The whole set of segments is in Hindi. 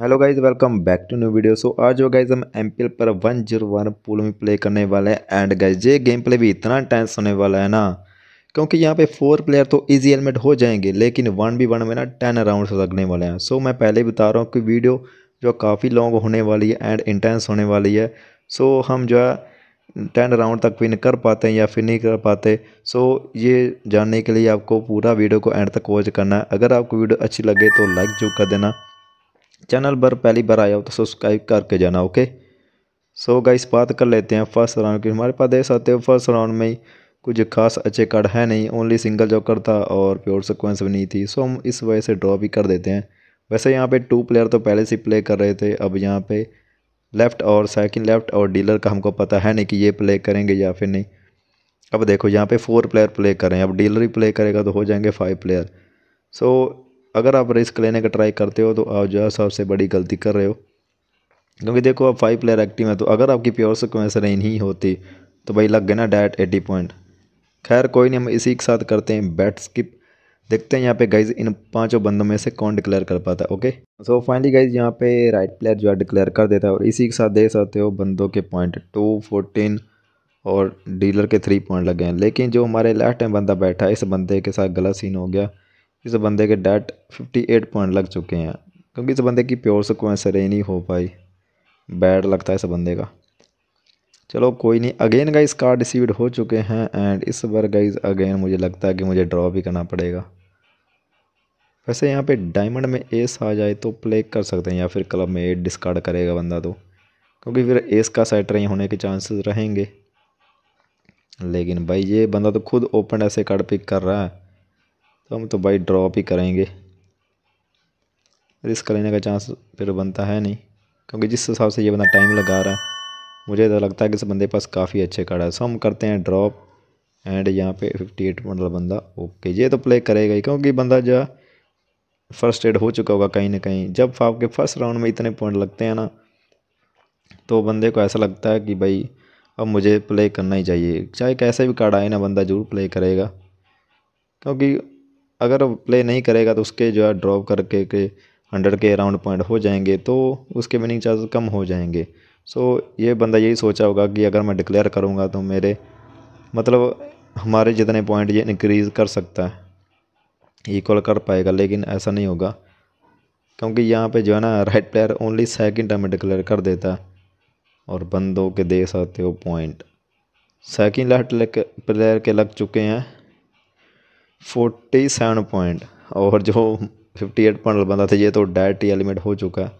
hello guys welcome back to new video so आज जो गाइज हम एम पी एल पर वन जीरो वन पूल में प्ले करने वाले हैं एंड गाइज ये गेम प्ले भी इतना टेंस होने वाला है ना क्योंकि यहाँ पे फोर प्लेयर तो इजी हेलमेट हो जाएंगे लेकिन वन बी वन में ना टेन राउंड लगने वाले हैं सो so, मैं पहले बता रहा हूँ कि वीडियो जो काफ़ी लॉन्ग होने वाली है एंड इंटेंस होने वाली है सो so, हम जो है टेन राउंड तक विन कर पाते हैं या फिर नहीं कर पाते सो so, ये जानने के लिए आपको पूरा वीडियो को एंड तक वॉच करना है अगर आपको वीडियो अच्छी लगे तो लाइक जो कर देना चैनल पर पहली बार आया हो तो सब्सक्राइब करके जाना ओके सो गाइस बात कर लेते हैं फर्स्ट राउंड की हमारे पास देख सकते हो फर्स्ट राउंड में कुछ खास अच्छे कार्ड है नहीं ओनली सिंगल जोकर था और प्योर सिक्वेंस भी नहीं थी सो हम इस वजह से ड्रॉ भी कर देते हैं वैसे यहाँ पे टू प्लेयर तो पहले से प्ले कर रहे थे अब यहाँ पे लेफ़्ट और सेकंड लेफ़्ट और डीलर का हमको पता है नहीं कि ये प्ले करेंगे या फिर नहीं अब देखो यहाँ पे फोर प्लेयर प्ले करें अब डीलर ही प्ले करेगा तो हो जाएंगे फाइव प्लेयर सो अगर आप रिस्क लेने का ट्राई करते हो तो आप जो है सबसे बड़ी गलती कर रहे हो क्योंकि देखो आप फाइव प्लेयर एक्टिव हैं तो अगर आपकी प्योर सिक्वेंस रेंज नहीं होती तो भाई लग गए ना डायट एटी पॉइंट खैर कोई नहीं हम इसी के साथ करते हैं बैट स्किप देखते हैं यहाँ पे गाइज इन पांचों बंदों में से कौन डिक्लेयर कर पाता है ओके सो फाइनली गाइज यहाँ पे राइट प्लेयर जो है डिक्लेयर कर देता है और इसी के साथ देख सकते हो बंदों के पॉइंट टू फोर्टीन और डीलर के थ्री पॉइंट लगे हैं लेकिन जो हमारे लेफ्ट में बंदा बैठा है इस बंदे के साथ गलत सीन हो गया इस बंदे के फिफ्टी 58 पॉइंट लग चुके हैं क्योंकि इस बंदे की प्योर से कोई आंसर नहीं हो पाई बैड लगता है इस बंदे का चलो कोई नहीं अगेन गाइज कार्ड रिसीव्ड हो चुके हैं एंड इस बार गाइज अगेन मुझे लगता है कि मुझे ड्रॉ भी करना पड़ेगा वैसे यहाँ पे डायमंड में एस आ जाए तो प्ले कर सकते हैं या फिर क्लब में एट डिस्कार्ड करेगा बंदा तो क्योंकि फिर एस का सेट रही होने के चांसेस रहेंगे लेकिन भाई ये बंदा तो खुद ओपन ऐसे कार्ड पिक कर रहा है तो हम तो भाई ड्रॉप ही करेंगे रिस्क लेने का चांस फिर बनता है नहीं क्योंकि जिस हिसाब से ये बंदा टाइम लगा रहा है मुझे तो लगता है कि इस बंदे पास काफ़ी अच्छे कार्ड है सो हम करते हैं ड्रॉप एंड यहाँ पे 58 एट मतलब बंदा ओके ये तो प्ले करेगा ही क्योंकि बंदा जो फर्स्ट एड हो चुका होगा कहीं ना कहीं जब आपके फर्स्ट राउंड में इतने पॉइंट लगते हैं ना तो बंदे को ऐसा लगता है कि भाई अब मुझे प्ले करना ही चाहिए चाहे कैसे भी कार्ड आए ना बंदा जरूर प्ले करेगा क्योंकि अगर प्ले नहीं करेगा तो उसके जो है ड्रॉप करके के हंड्रेड के अराउंड पॉइंट हो जाएंगे तो उसके विनिंग चार्ज कम हो जाएंगे सो so, ये बंदा यही सोचा होगा कि अगर मैं डिक्लेयर करूँगा तो मेरे मतलब हमारे जितने पॉइंट ये इंक्रीज़ कर सकता है इक्वल कर पाएगा लेकिन ऐसा नहीं होगा क्योंकि यहाँ पे जो है ना right player only second time declare कर देता है और बंदों के देख सकते हो पॉइंट सेकंड लाइट प्लेयर के लग चुके हैं फोर्टी सेवन पॉइंट और जो फिफ्टी एट पॉइंट बंदा था ये तो डायरेक्ट एलिमेंट हो चुका है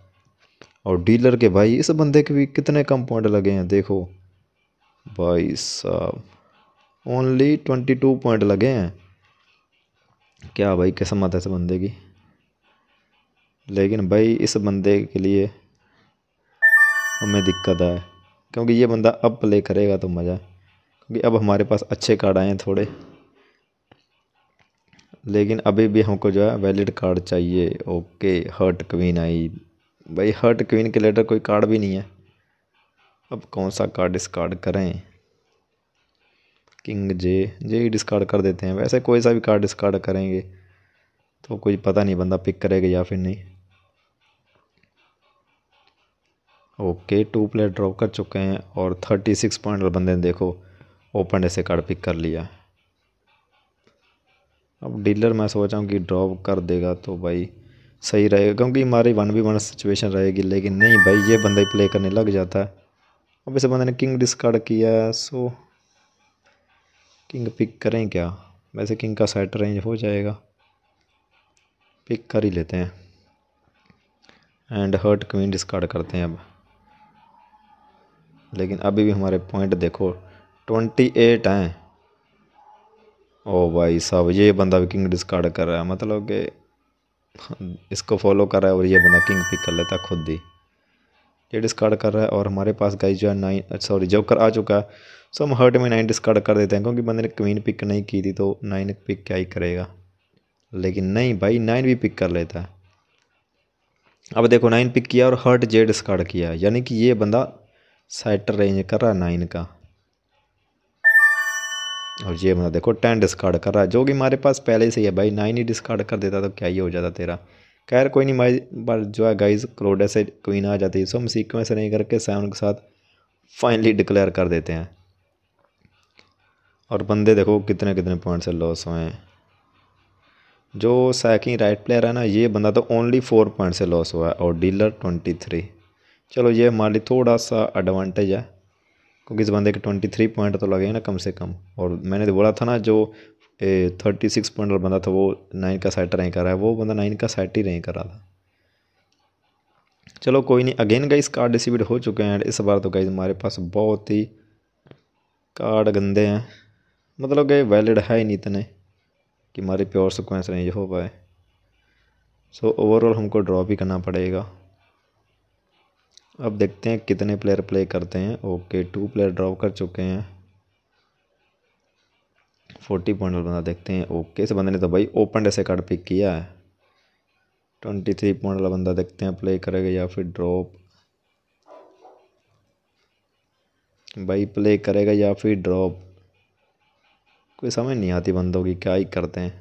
और डीलर के भाई इस बंदे के भी कितने कम पॉइंट लगे हैं देखो भाई साहब ओनली ट्वेंटी टू पॉइंट लगे हैं क्या भाई किस्मत है इस बंदे की लेकिन भाई इस बंदे के लिए हमें दिक्कत आए क्योंकि ये बंदा अब प्ले करेगा तो मज़ा क्योंकि अब हमारे पास अच्छे कार्ड आए हैं थोड़े लेकिन अभी भी हमको जो है वैलिड कार्ड चाहिए ओके हर्ट क्वीन आई भाई हर्ट क्वीन के लेटर कोई कार्ड भी नहीं है अब कौन सा कार्ड डिस्कार्ड करें किंग जे जे ही डिस्कार्ड कर देते हैं वैसे कोई सा भी कार्ड डिस्कार्ड करेंगे तो कोई पता नहीं बंदा पिक करेगा या फिर नहीं ओके टू प्लेयर ड्रॉप कर चुके हैं और थर्टी सिक्स पॉइंट बंदे ने देखो ओपन ऐसे कार्ड पिक कर लिया अब डीलर मैं सोच रहा हूँ कि ड्रॉप कर देगा तो भाई सही रहेगा क्योंकि हमारी वन बी वन सिचुएशन रहेगी लेकिन नहीं भाई ये बंदा ही प्ले करने लग जाता है अब इसे बंदे ने किंग डिस्कार्ड किया है सो किंग पिक करें क्या वैसे किंग का सेट रेंज हो जाएगा पिक कर ही लेते हैं एंड हर्ट क्वीन डिस्कार्ड करते हैं अब लेकिन अभी भी हमारे पॉइंट देखो ट्वेंटी एट हैं ओ भाई साहब ये बंदा भी किंग डिस्कार्ड कर रहा है मतलब कि इसको फॉलो कर रहा है और ये बंदा किंग पिक कर लेता है खुद ही ये डिस्कार्ड कर रहा है और हमारे पास गाइज जो है नाइन सॉरी जोकर आ चुका है सो हम हर्ट में नाइन डिस्कार्ड कर देते हैं क्योंकि बंदे ने क्वीन पिक नहीं की थी तो नाइन पिक क्या ही करेगा लेकिन नहीं भाई नाइन भी पिक कर लेता है अब देखो नाइन पिक किया और हर्ट जे डिस्कार्ड किया यानी कि ये बंदा साइटर रेंज कर रहा है नाइन का और ये बंदा देखो टेन डिस्कार्ड कर रहा है जो कि हमारे पास पहले से ही है भाई नाइन ही डिस्कार्ड कर देता तो क्या ही हो जाता तेरा खैर कोई नहीं भाई पर जो है गाइज क्रोडे से क्वीन आ जाती है सो हम सीक्वेंस नहीं करके सेवन के साथ फाइनली डिक्लेयर कर देते हैं और बंदे देखो कितने कितने पॉइंट से लॉस हुए हैं जो सैकिंग राइट प्लेयर है ना ये बंदा तो ओनली फोर पॉइंट से लॉस हुआ है और डीलर ट्वेंटी थ्री चलो ये हमारे लिए थोड़ा सा एडवांटेज है क्योंकि इस बंदे के ट्वेंटी थ्री पॉइंट तो लगे ना कम से कम और मैंने बोला था ना जो थर्टी सिक्स पॉइंट वाला बंदा था वो नाइन का सेट रैंक कर रहा है वो बंदा नाइन का सेट ही रैंक कर रहा था चलो कोई नहीं अगेन गाइस कार्ड डिस्ट्रीब्यूट हो चुके हैं इस बार तो गाइस हमारे पास बहुत ही कार्ड गंदे हैं मतलब गए वैलिड है ही नहीं इतने कि हमारे प्योर सिक्वेंस नहीं हो पाए सो ओवरऑल हमको ड्रॉप ही करना पड़ेगा अब देखते हैं कितने प्लेयर प्ले करते हैं ओके टू प्लेयर ड्रॉप कर चुके हैं फोर्टी पॉइंट वाला बंदा देखते हैं ओके इस बंदे ने तो भाई ओपन ऐसे कार्ड पिक किया है ट्वेंटी थ्री पॉइंट वाला बंदा देखते हैं प्ले करेगा या फिर ड्रॉप भाई प्ले करेगा या फिर ड्रॉप कोई समझ नहीं आती बंदों की क्या ही करते हैं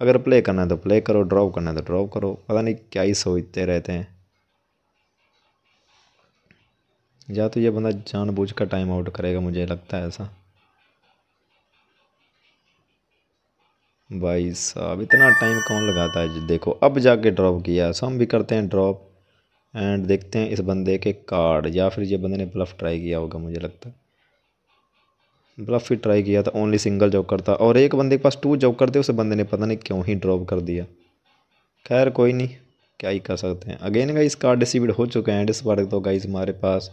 अगर प्ले करना है तो प्ले करो ड्रॉप करना है तो ड्रॉप करो पता नहीं क्या ही सोचते रहते हैं या तो ये बंदा जानबूझ कर टाइम आउट करेगा मुझे लगता है ऐसा भाई साहब इतना टाइम कौन लगाता है देखो अब जाके ड्रॉप किया सो हम भी करते हैं ड्रॉप एंड देखते हैं इस बंदे के कार्ड या फिर ये बंदे ने ब्लफ ट्राई किया होगा मुझे लगता है ब्लफ ही ट्राई किया था ओनली सिंगल जॉकर था और एक बंदे के पास टू जॉकर थे उस बंदे ने पता नहीं क्यों ही ड्रॉप कर दिया खैर कोई नहीं क्या ही कर सकते हैं अगेन गाइस कार्ड डिस्ट्रीब्यूट हो चुके हैं इस बार तो गाइस हमारे पास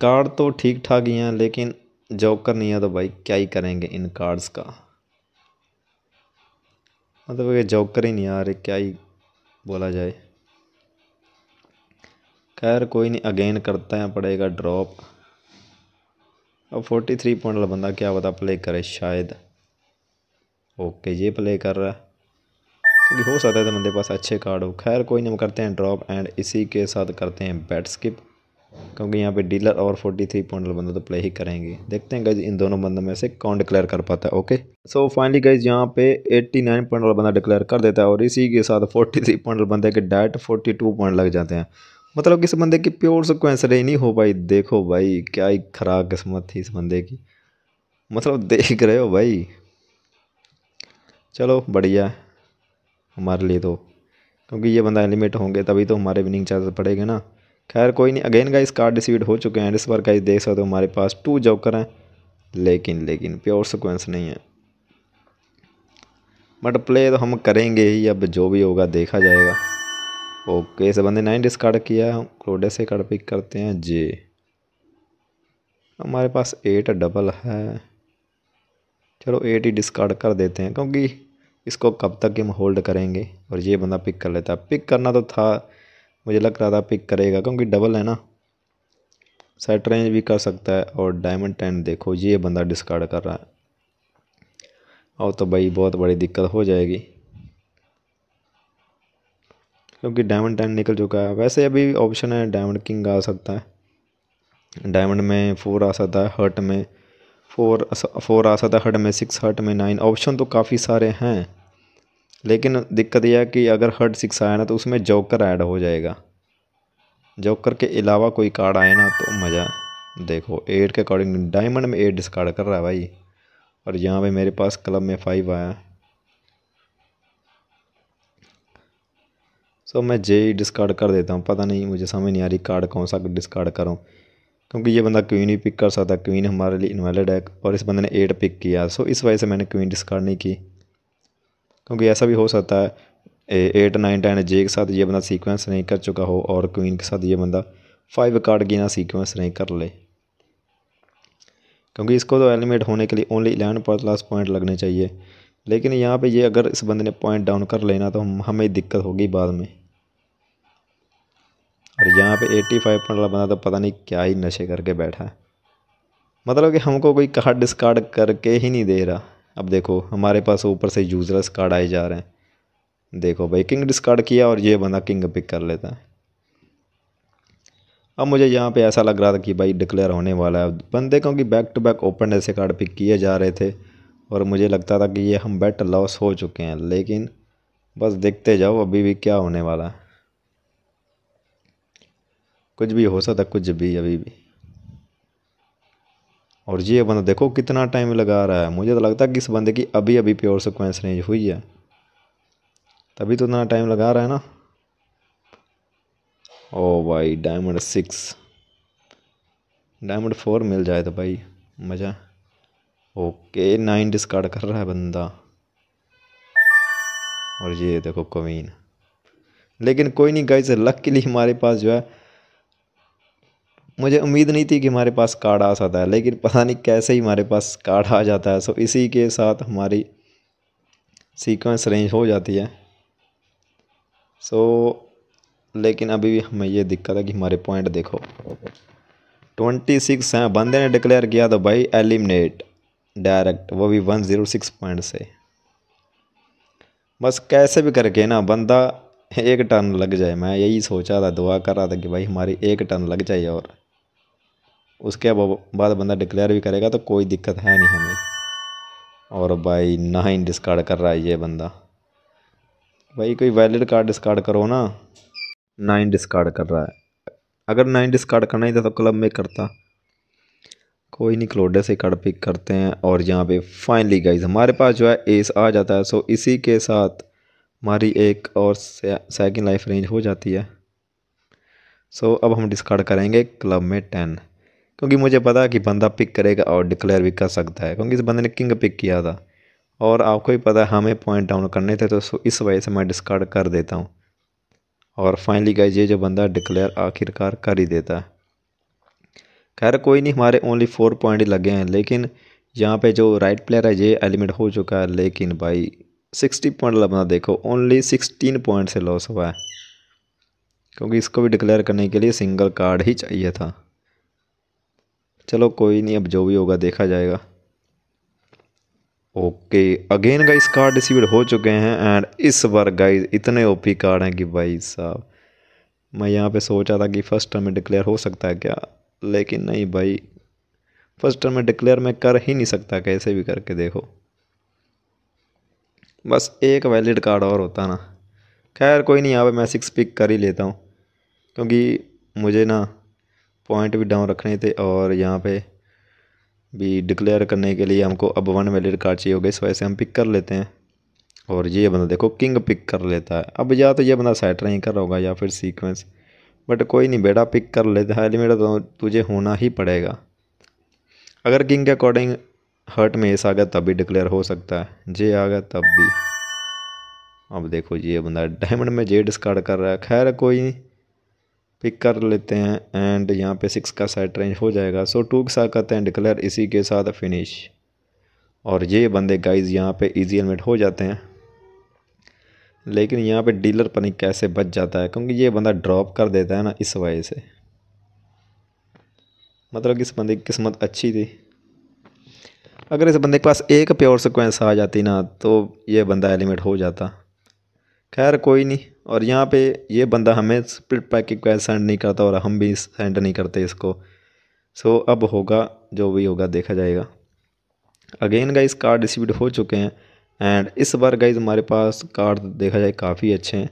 कार्ड तो ठीक ठाक ही हैं लेकिन जॉकर नहीं है तो भाई क्या ही करेंगे इन कार्ड्स का मतलब ये जॉकर ही नहीं आ रहे क्या ही बोला जाए खैर कोई नहीं अगेन करता है पड़ेगा ड्रॉप अब फोर्टी थ्री पॉइंट वाला बंदा क्या पता प्ले करे शायद ओके ये प्ले कर रहा है क्योंकि हो सकता है तो बंदे पास अच्छे कार्ड हो खैर कोई नहीं हम करते हैं ड्रॉप एंड इसी के साथ करते हैं बैट स्किप क्योंकि यहाँ पे डीलर और 43 थ्री पॉइंट बंदा तो प्ले ही करेंगे देखते हैं गाइज इन दोनों बंदों में से कौन डिक्लेयर कर पाता है ओके सो फाइनली गाइज यहाँ पे 89 नाइन पॉइंट वाला बंदा डिक्लेयर कर देता है और इसी के साथ 43 थ्री पॉइंट बंदे के डायट 42 पॉइंट लग जाते हैं मतलब किस बंदे की प्योर सिक्वेंस रही नहीं हो भाई देखो भाई क्या ही खराब किस्मत थी इस बंदे की मतलब देख रहे हो भाई चलो बढ़िया हमारे लिए तो क्योंकि ये बंदा एलिमेट होंगे तभी तो हमारे विनिंग चार्जेस पड़ेगा ना खैर कोई नहीं अगेन गाइस कार्ड डिसीड हो चुके हैं इस बार गाइस देख सकते हो हमारे पास टू जॉकर हैं लेकिन लेकिन प्योर सिक्वेंस नहीं है बट प्ले तो हम करेंगे ही अब जो भी होगा देखा जाएगा ओके इस बंदे नाइन डिस्कार्ड किया है क्रोडे से कार्ड पिक करते हैं जे हमारे पास एट डबल है चलो एट ही डिस्कार्ड कर देते हैं क्योंकि इसको कब तक हम होल्ड करेंगे और ये बंदा पिक कर लेता है पिक करना तो था मुझे लग रहा था पिक करेगा क्योंकि डबल है ना सेट रेंज भी कर सकता है और डायमंड टेन देखो ये बंदा डिस्कार्ड कर रहा है और तो भाई बहुत बड़ी दिक्कत हो जाएगी क्योंकि डायमंड टेन निकल चुका है वैसे अभी ऑप्शन है डायमंड किंग आ सकता है डायमंड में फोर आ सकता है हर्ट में फोर फोर आ सकता है हर्ट में सिक्स हर्ट में नाइन ऑप्शन तो काफ़ी सारे हैं लेकिन दिक्कत यह है कि अगर हर्ड सिक्स आया ना तो उसमें जोकर ऐड हो जाएगा जोकर के अलावा कोई कार्ड आए ना तो मज़ा देखो एट के अकॉर्डिंग डायमंड में एट डिस्कार्ड कर रहा है भाई और यहाँ पे मेरे पास क्लब में फाइव आया सो मैं जे डिस्कार्ड e कर देता हूँ पता नहीं मुझे समझ नहीं आ रही कार्ड कौन सा डिस्कार्ड करूँ क्योंकि ये बंदा क्वीन ही पिक कर सकता क्वीन हमारे लिए इनवैलिड है और इस बंदे ने एट पिक किया सो इस वजह से मैंने क्वीन डिस्कार्ड नहीं की क्योंकि ऐसा भी हो सकता है एट नाइन टेन जे के साथ ये बंदा सीक्वेंस नहीं कर चुका हो और क्वीन के साथ ये बंदा फाइव कार्ड गिना सीक्वेंस नहीं कर ले क्योंकि इसको तो एलिमेट होने के लिए ओनली इलेवन प्लस पॉइंट लगने चाहिए लेकिन यहाँ पे ये अगर इस बंदे ने पॉइंट डाउन कर लेना तो हम हमें दिक्कत होगी बाद में और यहाँ पे एट्टी फाइव पॉइंट वाला बंदा तो पता नहीं क्या ही नशे करके बैठा है मतलब कि हमको कोई कार्ड डिस्कार्ड करके ही नहीं दे रहा अब देखो हमारे पास ऊपर से यूजलेस कार्ड आए जा रहे हैं देखो भाई किंग डिस्कार्ड किया और ये बंदा किंग पिक कर लेता है अब मुझे यहाँ पे ऐसा लग रहा था कि भाई डिक्लेयर होने वाला है बंदे क्योंकि बैक टू बैक ओपन ऐसे कार्ड पिक किए जा रहे थे और मुझे लगता था कि ये हम बैट लॉस हो चुके हैं लेकिन बस देखते जाओ अभी भी क्या होने वाला है कुछ भी हो सकता कुछ भी अभी भी और ये बंदा देखो कितना टाइम लगा रहा है मुझे तो लगता है कि इस बंदे की अभी अभी प्योर सिक्वेंस रेंज हुई है तभी तो इतना टाइम लगा रहा है ना ओ oh भाई डायमंड सिक्स डायमंड फोर मिल जाए तो भाई मज़ा ओके नाइन डिस्कार्ड कर रहा है बंदा और ये देखो कमीन लेकिन कोई नहीं गाइस लक के लिए हमारे पास जो है मुझे उम्मीद नहीं थी कि हमारे पास कार्ड आ सकता है लेकिन पता नहीं कैसे ही हमारे पास कार्ड आ जाता है सो इसी के साथ हमारी सीक्वेंस रेंज हो जाती है सो लेकिन अभी भी हमें ये दिक्कत है कि हमारे पॉइंट देखो ट्वेंटी सिक्स हैं बंदे ने डिक्लेयर किया तो भाई एलिमिनेट डायरेक्ट वो भी वन ज़ीरो सिक्स पॉइंट से बस कैसे भी करके ना बंदा एक टर्न लग जाए मैं यही सोचा था दुआ कर रहा था कि भाई हमारी एक टर्न लग जाए और उसके बाद बंदा डिक्लेयर भी करेगा तो कोई दिक्कत है नहीं हमें और भाई नाइन डिस्कार्ड कर रहा है ये बंदा भाई कोई वैलिड कार्ड डिस्कार्ड करो ना नाइन डिस्कार्ड कर रहा है अगर नाइन डिस्कार्ड करना ही था तो क्लब में करता कोई नहीं क्लोडे से कार्ड पिक करते हैं और यहाँ पे फाइनली गाइज हमारे पास जो है एस आ जाता है सो इसी के साथ हमारी एक और सेकंड लाइफ रेंज हो जाती है सो अब हम डिस्कार्ड करेंगे क्लब में टेन क्योंकि मुझे पता है कि बंदा पिक करेगा और डिक्लेयर भी कर सकता है क्योंकि इस बंदे ने किंग पिक किया था और आपको भी पता है हमें पॉइंट डाउन करने थे तो इस वजह से मैं डिस्कार्ड कर देता हूँ और फाइनली गाइज ये जो बंदा डिक्लेयर आखिरकार कर ही देता है खैर कोई नहीं हमारे ओनली फोर पॉइंट लगे हैं लेकिन यहाँ पे जो राइट प्लेयर है ये एलिमेंट हो चुका है लेकिन भाई सिक्सटी पॉइंट वाला बंदा देखो ओनली सिक्सटीन पॉइंट से लॉस हुआ है क्योंकि इसको भी डिक्लेयर करने के लिए सिंगल कार्ड ही चाहिए था चलो कोई नहीं अब जो भी होगा देखा जाएगा okay again guys card receive हो चुके हैं एंड इस बार गाइस इतने ओपी कार्ड हैं कि भाई साहब मैं यहाँ पे सोच रहा था कि फर्स्ट टर्म में डिक्लेयर हो सकता है क्या लेकिन नहीं भाई फर्स्ट टर्म में डिक्लेयर मैं कर ही नहीं सकता कैसे भी करके देखो बस एक वैलिड कार्ड और होता ना खैर कोई नहीं यहाँ पे मैं सिक्स पिक कर ही लेता हूँ क्योंकि मुझे ना पॉइंट भी डाउन रखने थे और यहाँ पे भी डिक्लेयर करने के लिए हमको अब वन वैलिड कार्ड चाहिए होगा इस वजह से हम पिक कर लेते हैं और ये बंदा देखो किंग पिक कर लेता है अब या तो ये बंदा सेट नहीं कर होगा या फिर सीक्वेंस बट कोई नहीं बेटा पिक कर लेता है एलिमेट तो तुझे होना ही पड़ेगा अगर किंग के अकॉर्डिंग हर्ट में ऐसा आ गया तब भी डिक्लेयर हो सकता है जे आ गया तब भी अब देखो ये बंदा डायमंड में जे डिस्कार्ड कर रहा है खैर कोई नहीं पिक कर लेते हैं एंड यहाँ पे सिक्स का साइड रेंज हो जाएगा सो टू के साथ करते हैं डिक्लेयर इसी के साथ फिनिश और ये बंदे गाइज यहाँ पे इजी एलमेट हो जाते हैं लेकिन यहाँ पे डीलर पनिक कैसे बच जाता है क्योंकि ये बंदा ड्रॉप कर देता है ना इस वजह से मतलब इस बंदे की किस्मत अच्छी थी अगर इस बंदे के पास एक प्योर सिक्वेंस आ जाती ना तो ये बंदा एलिमेट हो जाता खैर कोई नहीं और यहाँ पे ये बंदा हमें स्प्लिट पैकेट का सेंड नहीं करता और हम भी सेंड नहीं करते इसको सो so, अब होगा जो भी होगा देखा जाएगा अगेन गाइज कार्ड डिस्ट्रीब्यूट हो चुके हैं एंड इस बार गाइज हमारे पास कार्ड देखा जाए काफ़ी अच्छे हैं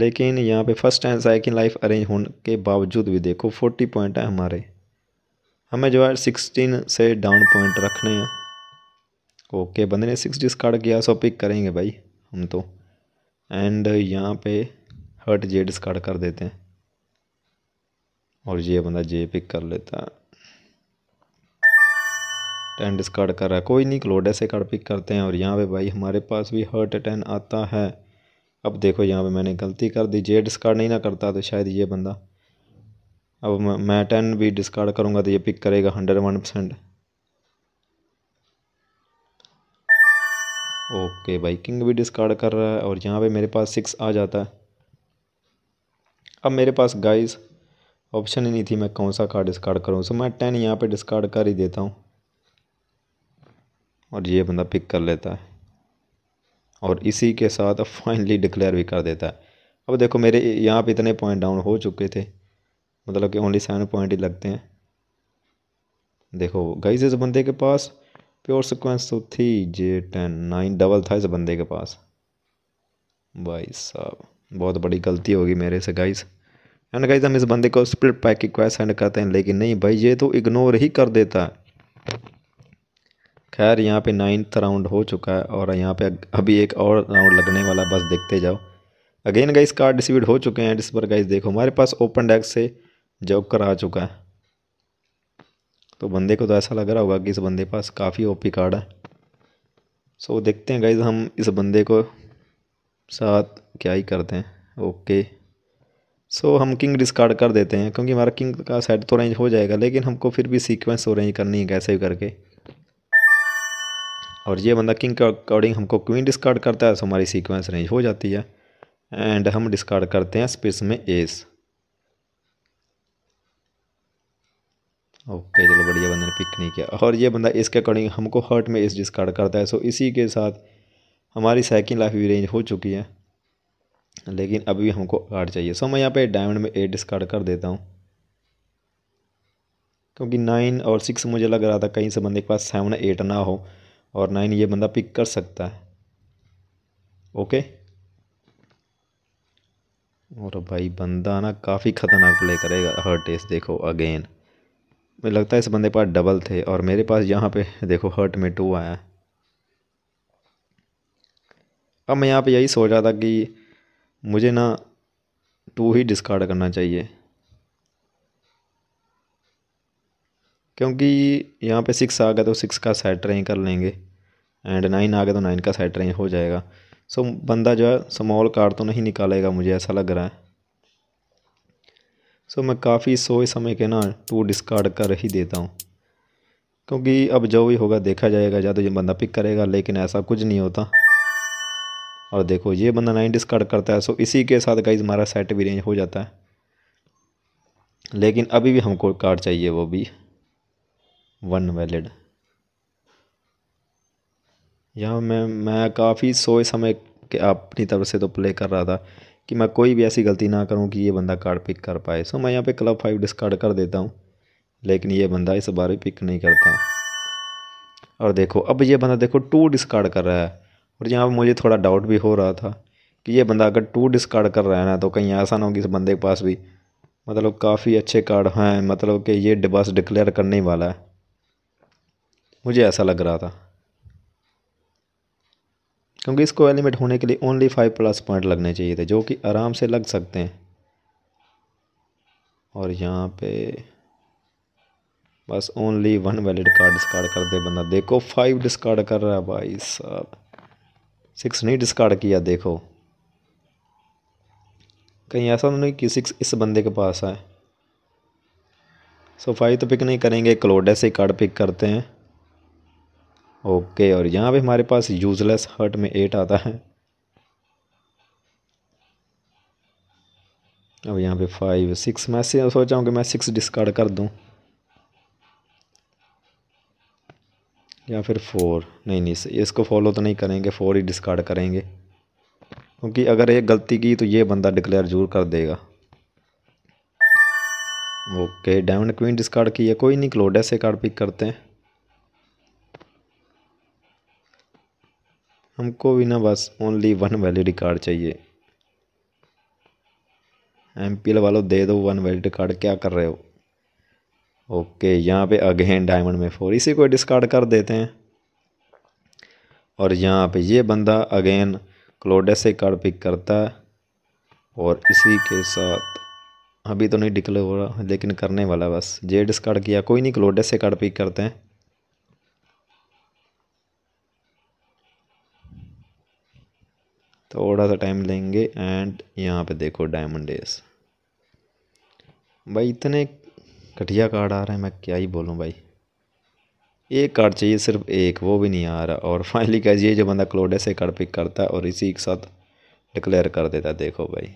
लेकिन यहाँ पे first time cycle life arrange होने के बावजूद भी देखो फोर्टी पॉइंट है हमारे हमें जो है सिक्सटीन से डाउन पॉइंट रखने हैं ओके बंदे ने सिक्स डिस्कार्ड किया सो पिक करेंगे भाई हम तो एंड यहाँ पे हर्ट जे डिस्कार्ड कर देते हैं और ये बंदा जे पिक कर लेता टेन डिस्कार्ड कर रहा है कोई नहीं क्लोड ऐसे कार्ड पिक करते हैं और यहाँ पे भाई हमारे पास भी हर्ट टेन आता है अब देखो यहाँ पे मैंने गलती कर दी जे डिस्कार्ड नहीं ना करता तो शायद ये बंदा अब मैं टेन भी डिस्कार्ड करूँगा तो ये पिक करेगा हंड्रेड वन परसेंट ओके भाई किंग भी डिस्कार्ड कर रहा है और यहाँ पे मेरे पास सिक्स आ जाता है अब मेरे पास गाइस ऑप्शन ही नहीं थी मैं कौन सा कार्ड डिस्कार्ड करूँ सो मैं टेन यहाँ पे डिस्कार्ड कर ही देता हूँ और ये बंदा पिक कर लेता है और इसी के साथ अब फाइनली डिक्लेयर भी कर देता है अब देखो मेरे यहाँ पर इतने पॉइंट डाउन हो चुके थे मतलब कि ओनली सेवन पॉइंट ही लगते हैं देखो गाइज इस बंदे के पास प्योर सिक्वेंस तो थी जे टेन नाइन डबल था इस बंदे के पास भाई साहब बहुत बड़ी गलती होगी मेरे से गाइस एंड गाइस हम इस बंदे को स्प्लिट पैक की क्वेश्चन सेंड करते हैं लेकिन नहीं भाई ये तो इग्नोर ही कर देता है खैर यहाँ पे नाइन्थ राउंड हो चुका है और यहाँ पे अभी एक और राउंड लगने वाला बस देखते जाओ अगेन गाइस कार्ड डिस्ट्रीब्यूट हो चुके हैं इस पर गाइस देखो हमारे पास ओपन डेस्क से जॉब करा आ चुका है तो बंदे को तो ऐसा लग रहा होगा कि इस बंदे पास काफ़ी ओपी कार्ड है सो so, देखते हैं गाइज हम इस बंदे को साथ क्या ही करते हैं ओके सो so, हम किंग डिस्कार्ड कर देते हैं क्योंकि हमारा किंग का सेट तो अरेंज हो जाएगा लेकिन हमको फिर भी सीक्वेंस अरेंज तो करनी है कैसे भी करके और ये बंदा किंग के अकॉर्डिंग हमको क्वीन डिस्कार्ड करता है तो हमारी सीक्वेंस अरेंज हो जाती है एंड हम डिस्कार्ड करते हैं स्पेस में एस ओके चलो बढ़िया बंदे ने पिक नहीं किया और ये बंदा इसके अकॉर्डिंग हमको हर्ट में इस डिस्कार्ड करता है सो इसी के साथ हमारी सेकेंड लाइफ भी रेंज हो चुकी है लेकिन अभी हमको कार्ड चाहिए सो मैं यहाँ पे डायमंड में एट डिस्कार्ड कर देता हूँ क्योंकि नाइन और सिक्स मुझे लग रहा था कहीं से बंदे के पास सेवन एट ना हो और नाइन ये बंदा पिक कर सकता है ओके और भाई बंदा ना काफ़ी ख़तरनाक प्ले करेगा हर टेस्ट देखो अगेन मुझे लगता है इस बंदे के पास डबल थे और मेरे पास यहाँ पे देखो हर्ट में टू आया है अब मैं यहाँ पे यही सोच रहा था कि मुझे ना टू ही डिस्कार्ड करना चाहिए क्योंकि यहाँ पे सिक्स आ गया तो सिक्स का सेट रही कर लेंगे एंड नाइन आ गया तो नाइन का सेट रही हो जाएगा सो बंदा जो है स्मॉल कार्ड तो नहीं निकालेगा मुझे ऐसा लग रहा है सो मैं काफ़ी सोए समय के ना टू डिस्कार्ड कर ही देता हूँ क्योंकि अब जो भी होगा देखा जाएगा या तो ये बंदा पिक करेगा लेकिन ऐसा कुछ नहीं होता और देखो ये बंदा नाइन डिस्कार्ड करता है सो इसी के साथ गाइज हमारा सेट भी रेंज हो जाता है लेकिन अभी भी हमको कार्ड चाहिए वो भी वन वैलिड यहाँ मैं मैं काफ़ी सोए समय के अपनी तरफ से तो प्ले कर रहा था कि मैं कोई भी ऐसी गलती ना करूं कि ये बंदा कार्ड पिक कर पाए सो मैं यहाँ पे क्लब फाइव डिस्कार्ड कर देता हूं लेकिन ये बंदा इस बार भी पिक नहीं करता और देखो अब ये बंदा देखो टू डिस्कार्ड कर रहा है और यहाँ पर मुझे थोड़ा डाउट भी हो रहा था कि ये बंदा अगर टू डिस्कार्ड कर रहा है ना तो कहीं ऐसा ना हो कि इस बंदे के पास भी मतलब काफ़ी अच्छे कार्ड हैं मतलब कि ये डिबास डिक्लेयर करने वाला है मुझे ऐसा लग रहा था क्योंकि इसको एलिमेंट होने के लिए ओनली फाइव प्लस पॉइंट लगने चाहिए थे जो कि आराम से लग सकते हैं और यहाँ पे बस only one valid card discard कर दे बंदा देखो फाइव डिस्कार्ड कर रहा है भाई साहब सिक्स नहीं डिस्कार्ड किया देखो कहीं ऐसा तो नहीं कि सिक्स इस बंदे के पास है सो फाइव तो पिक नहीं करेंगे क्लोडे से कार्ड पिक करते हैं ओके और यहाँ पे हमारे पास यूजलेस हर्ट में एट आता है अब यहाँ पे फाइव सिक्स मैं सोच रहा हूँ कि मैं सिक्स डिस्कार्ड कर दूँ या फिर फोर नहीं नहीं इसको फॉलो तो नहीं करेंगे फोर ही डिस्कार्ड करेंगे क्योंकि अगर ये गलती की तो ये बंदा डिक्लेयर जरूर कर देगा ओके डायमंड क्वीन डिस्कार्ड की है कोई नहीं क्लोडे से कार्ड पिक करते हैं हमको भी ना बस ओनली वन वैलिड कार्ड चाहिए एम पी एल वालों दे दो वन वैलिड कार्ड क्या कर रहे हो ओके यहाँ पे अगेन डायमंड में फोर इसी को डिस्कार्ड कर देते हैं और यहाँ पे ये बंदा अगेन क्लोडे से कार्ड पिक करता है और इसी के साथ अभी तो नहीं डिक्लेयर हो रहा लेकिन करने वाला बस ये डिस्कार्ड किया कोई नहीं क्लोडे से कार्ड पिक करते हैं थोड़ा सा टाइम लेंगे एंड यहाँ पे देखो डायमंड भाई इतने घटिया कार्ड आ रहे हैं मैं क्या ही बोलूँ भाई एक कार्ड चाहिए सिर्फ एक वो भी नहीं आ रहा और फाइनली कह जो बंदा क्लोडे से कार्ड पिक करता है और इसी के साथ डिक्लेयर कर देता है देखो भाई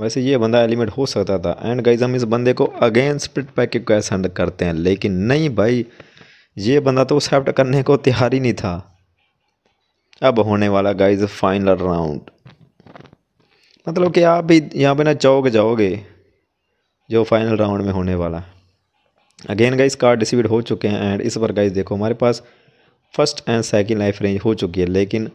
वैसे ये बंदा एलिमेंट हो सकता था एंड गाइज हम इस बंदे को अगेंस्ट स्प्रिट पैक कैसे हंड करते हैं लेकिन नहीं भाई ये बंदा तो एक्सेप्ट करने को तैयार ही नहीं था अब होने वाला गाइज फाइनल राउंड मतलब कि आप भी यहाँ पे ना चौक जाओगे जो फाइनल राउंड में होने वाला अगेन गाइज कार्ड डिस्ट्रीब्यूट हो चुके हैं एंड इस बार गाइज देखो हमारे पास first and second life range हो चुकी है लेकिन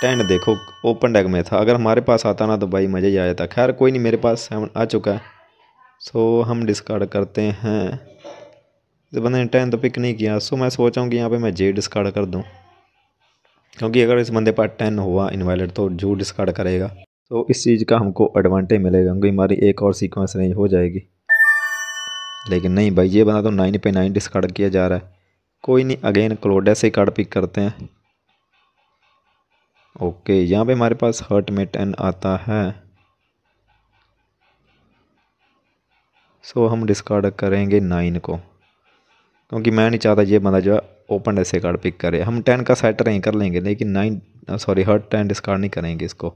टेंट देखो ओपन डेग में था अगर हमारे पास आता ना तो भाई मज़ा ही आ जाता खैर कोई नहीं मेरे पास सेवन आ चुका है सो हम डिस्कार्ड करते हैं तो बंदे ने टेन तो पिक नहीं किया सो मैं सोच रहा हूँ कि यहाँ पे मैं जे डिस्कार्ड कर दूँ क्योंकि अगर इस बंदे पास टेन हुआ इन्वाइलेट तो जू डिस्कार्ड करेगा तो इस चीज़ का हमको एडवांटेज मिलेगा क्योंकि हमारी एक और सीक्वेंस रेंज हो जाएगी लेकिन नहीं भाई ये बंदा तो नाइन पे नाइन डिस्कार्ड किया जा रहा है कोई नहीं अगेन क्लोडा से कार्ड पिक करते हैं ओके यहाँ पे हमारे पास हर्ट में टेन आता है सो हम डिस्कार्ड करेंगे नाइन को क्योंकि मैं नहीं चाहता ये बंदा जो है ओपन ऐसे कार्ड पिक करे हम टेन का सेट नहीं कर लेंगे लेकिन नाइन सॉरी uh, हर टेन डिस्कार्ड नहीं करेंगे इसको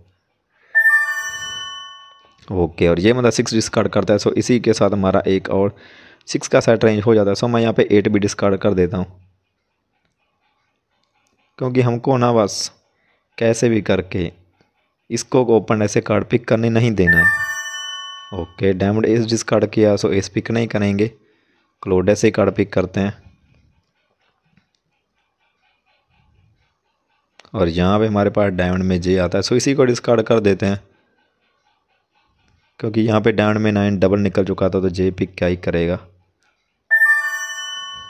ओके और ये बंदा सिक्स डिस्कार्ड करता है सो इसी के साथ हमारा एक और सिक्स का सेट रेंज हो जाता है सो मैं यहाँ पे एट भी डिस्कार्ड कर देता हूँ क्योंकि हमको ना बस कैसे भी करके इसको ओपन ऐसे कार्ड पिक करने नहीं देना है ओके डैमड एस डिस्कार्ड किया सो एस पिक नहीं करेंगे क्लोडे से कार्ड पिक करते हैं और यहाँ पे हमारे पास डायमंड में जे आता है सो इसी को डिस्कार्ड कर देते हैं क्योंकि यहाँ पे डायमंड में नाइन डबल निकल चुका था तो जे पिक क्या ही करेगा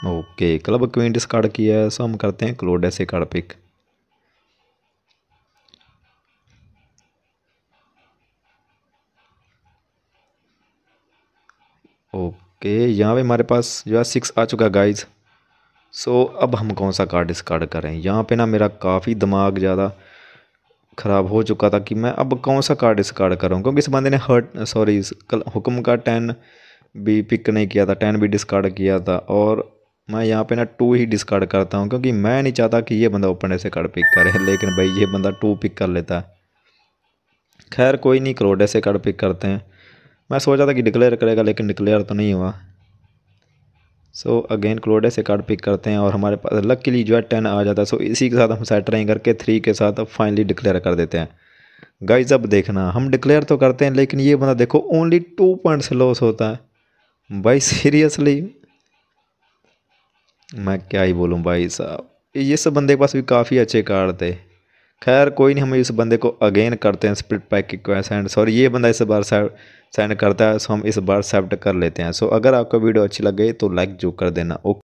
ओके क्लब क्वीन डिस्कार्ड किया है सो हम करते हैं क्लोडे से कार्ड पिक ओके ओके यहाँ पे हमारे पास जो है सिक्स आ चुका गाइज सो अब हम कौन सा कार्ड डिस्कार्ड करें यहाँ पे ना मेरा काफ़ी दिमाग ज़्यादा ख़राब हो चुका था कि मैं अब कौन सा कार्ड डिस्कार्ड करूँ क्योंकि इस बंदे ने हर्ट सॉरी हुक्म का टेन भी पिक नहीं किया था टेन भी डिस्कार्ड किया था और मैं यहाँ पे ना टू ही डिस्कार्ड करता हूँ क्योंकि मैं नहीं चाहता कि ये बंदा ओपन ऐसे कार्ड पिक करे लेकिन भाई ये बंदा टू पिक कर लेता है खैर कोई नहीं करोड ऐसे कार्ड पिक करते हैं मैं सोचा था कि डिक्लेयर करेगा लेकिन डिक्लेयर तो नहीं हुआ सो अगेन क्लोडे से कार्ड पिक करते हैं और हमारे पास लक के लिए जो है टेन आ जाता है सो इसी के साथ हम सेट रहें करके थ्री के साथ अब फाइनली डिक्लेयर कर देते हैं गाइज अब देखना हम डिक्लेयर तो करते हैं लेकिन ये बंदा देखो ओनली टू पॉइंट्स लॉस होता है भाई सीरियसली मैं क्या ही बोलूँ भाई साहब ये सब बंदे के पास भी काफ़ी अच्छे कार्ड थे खैर कोई नहीं हम इस बंदे को अगेन करते हैं स्प्लिट पैक की सेंड सॉरी ये बंदा इस बार सेंड करता है सो हम इस बार एक्सेप्ट कर लेते हैं सो अगर आपको वीडियो अच्छी लगे तो लाइक जो कर देना ओके